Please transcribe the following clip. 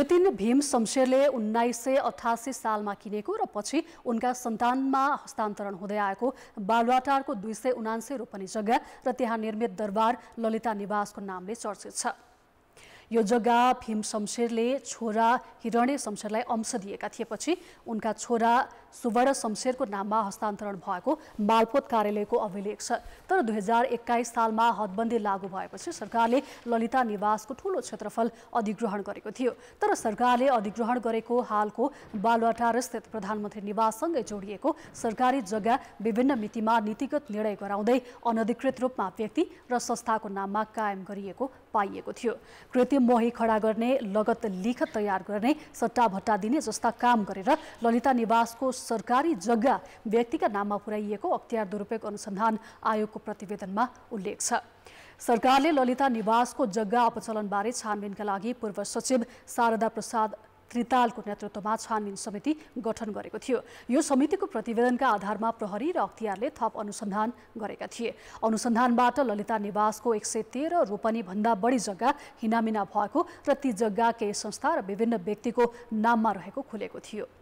जतिन भीम शमशेरले उन्नाइस सय अठासी सालमा किनेको र पछि उनका सन्तानमा हस्तान्तरण हुँदै आएको बालुवाटारको दुई सय उनान्से रोपनी जग्गा र त्यहाँ निर्मित दरबार ललिता निवासको नामले चर्चित छ यो जग्गा भीम शमशेरले छोरा हिरणे शमशेरलाई अंश दिएका थिएपछि उनका छोरा सुवर्ण शमशेरको नाममा हस्तान्तरण भएको मालपोत कार्यालयको अभिलेख छ तर दुई हजार एक्काइस सालमा हदबन्दी लागू भएपछि सरकारले ललिता निवासको ठूलो क्षेत्रफल अधिग्रहण गरेको थियो तर सरकारले अधिग्रहण गरेको हालको बालवाटारस्थित प्रधानमन्त्री निवाससँगै जोडिएको सरकारी जग्गा विभिन्न मितिमा नीतिगत निर्णय गराउँदै अनधिकृत रूपमा व्यक्ति र संस्थाको नाममा कायम गरिएको पाइएको थियो मही खडा गर्ने लगत लिख तयार गर्ने सट्टा भट्टा दिने जस्ता काम गरेर ललिता निवासको सरकारी जग्गा व्यक्तिका नाममा पुर्याइएको अख्तियार दुरुपयोग अनुसन्धान आयोगको प्रतिवेदनमा उल्लेख छ सरकारले ललिता निवासको जग्गा अपचलनबारे छानबिनका लागि पूर्व सचिव शारदा प्रसाद त्रितालको नेतृत्वमा छानबिन समिति गठन गरेको थियो यो समितिको प्रतिवेदनका आधारमा प्रहरी र अख्तियारले थप अनुसन्धान गरेका थिए अनुसन्धानबाट ललिता निवासको एक सय तेह्र रोपनीभन्दा बढी जग्गा हिनामिना भएको र ती जग्गा केही संस्था र विभिन्न व्यक्तिको नाममा रहेको खुलेको थियो